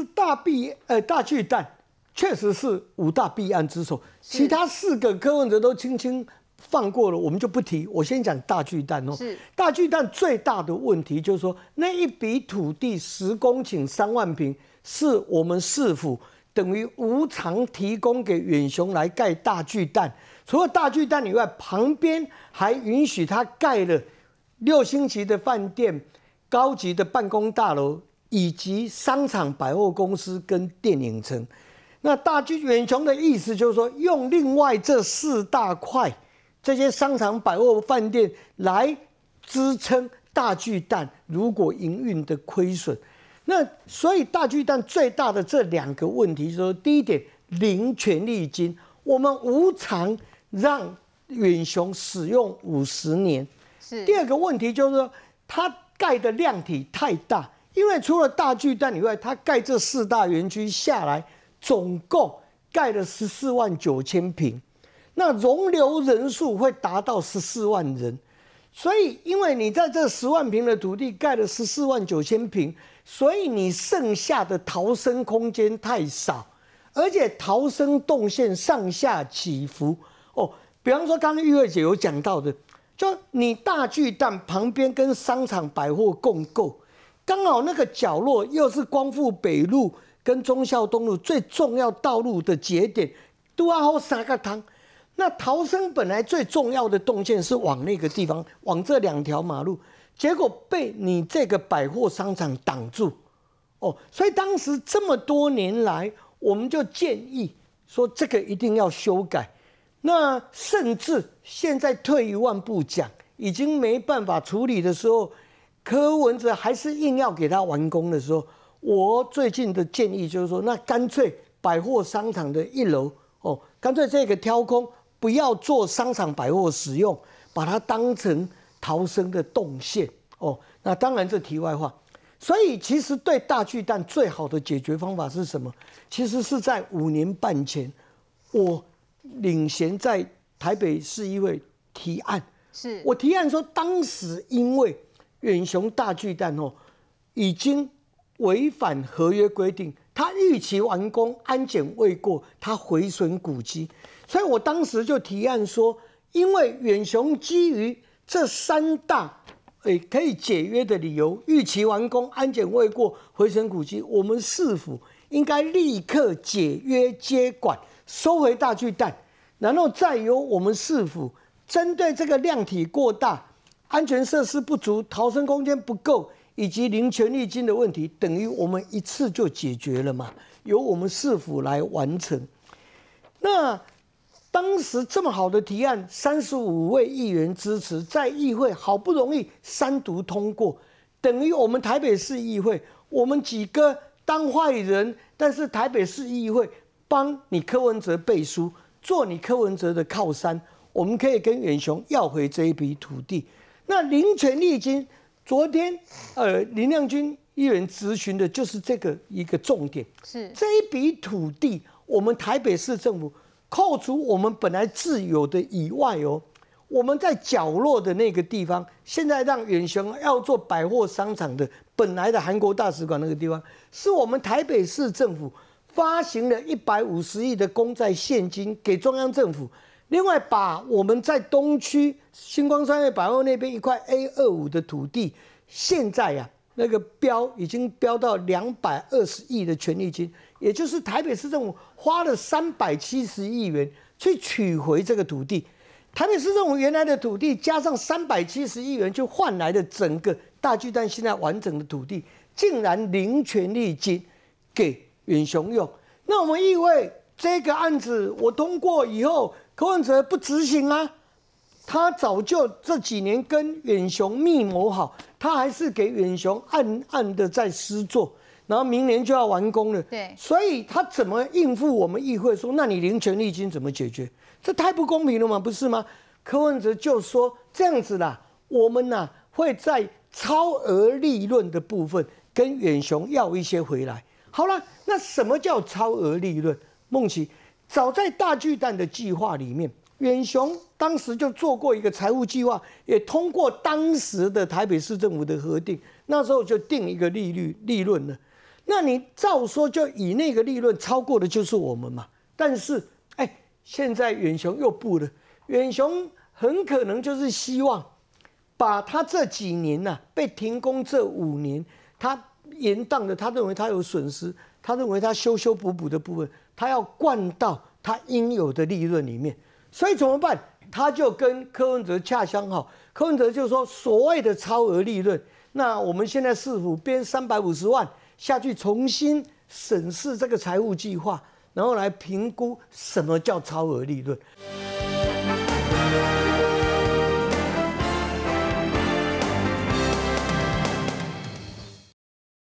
是大弊，呃，大巨蛋确实是五大弊案之首，其他四个柯文哲都轻轻放过了，我们就不提。我先讲大巨蛋哦，是大巨蛋最大的问题就是说那一笔土地十公顷三万平是我们市府等于无偿提供给远雄来盖大巨蛋，除了大巨蛋以外，旁边还允许他盖了六星级的饭店、高级的办公大楼。以及商场、百货公司跟电影城，那大巨远雄的意思就是说，用另外这四大块，这些商场、百货、饭店来支撑大巨蛋如果营运的亏损。那所以大巨蛋最大的这两个问题，就是第一点，零权利金，我们无偿让远雄使用五十年；是第二个问题就是说，它盖的量体太大。因为除了大巨蛋以外，它盖这四大园区下来，总共盖了十四万九千坪，那容留人数会达到十四万人。所以，因为你在这十万坪的土地盖了十四万九千坪，所以你剩下的逃生空间太少，而且逃生动线上下起伏。哦，比方说，刚刚玉儿姐有讲到的，就你大巨蛋旁边跟商场百货共构。刚好那个角落又是光复北路跟忠孝东路最重要道路的节点，都要三个汤。那逃生本来最重要的动线是往那个地方，往这两条马路，结果被你这个百货商场挡住。哦，所以当时这么多年来，我们就建议说这个一定要修改。那甚至现在退一万步讲，已经没办法处理的时候。柯文哲还是硬要给他完工的时候，我最近的建议就是说，那干脆百货商场的一楼哦，干脆这个挑空不要做商场百货使用，把它当成逃生的动线哦。那当然，这题外话。所以，其实对大巨蛋最好的解决方法是什么？其实是在五年半前，我领衔在台北市议会提案，是我提案说，当时因为。远雄大巨蛋哦，已经违反合约规定，它预期完工、安检未过、它毁损古迹，所以我当时就提案说，因为远雄基于这三大诶可以解约的理由：预期完工、安检未过、回损古迹，我们市府应该立刻解约接管，收回大巨蛋，然后再由我们市府针对这个量体过大。安全设施不足、逃生空间不够，以及零权利金的问题，等于我们一次就解决了嘛？由我们市府来完成。那当时这么好的提案，三十五位议员支持，在议会好不容易三读通过，等于我们台北市议会，我们几个当坏人，但是台北市议会帮你柯文哲背书，做你柯文哲的靠山，我们可以跟远雄要回这一笔土地。那林权立金昨天，呃，林亮君议员咨询的就是这个一个重点，是这一笔土地，我们台北市政府扣除我们本来自有的以外哦，我们在角落的那个地方，现在让远雄要做百货商场的，本来的韩国大使馆那个地方，是我们台北市政府发行了一百五十亿的公债现金给中央政府。另外，把我们在东区星光商业百货那边一块 A 二五的土地，现在呀，那个标已经标到两百二十亿的权利金，也就是台北市政府花了三百七十亿元去取回这个土地，台北市政府原来的土地加上三百七十亿元，就换来的整个大巨蛋现在完整的土地，竟然零权利金给远雄用。那我们意味这个案子我通过以后。柯文哲不执行啊，他早就这几年跟远雄密谋好，他还是给远雄暗暗的在施作，然后明年就要完工了。对，所以他怎么应付我们议会说？那你零权利金怎么解决？这太不公平了嘛，不是吗？柯文哲就说这样子啦，我们呐会在超额利润的部分跟远雄要一些回来。好了，那什么叫超额利润？孟琪。早在大巨蛋的计划里面，远雄当时就做过一个财务计划，也通过当时的台北市政府的核定，那时候就定一个利率利润了。那你照说就以那个利润超过的就是我们嘛？但是，哎，现在远雄又不了，远雄很可能就是希望把他这几年啊、被停工这五年，他。延宕的，他认为他有损失，他认为他修修补补的部分，他要灌到他应有的利润里面，所以怎么办？他就跟柯文哲恰相好，柯文哲就说所谓的超额利润，那我们现在市府编三百五十万下去重新审视这个财务计划，然后来评估什么叫超额利润。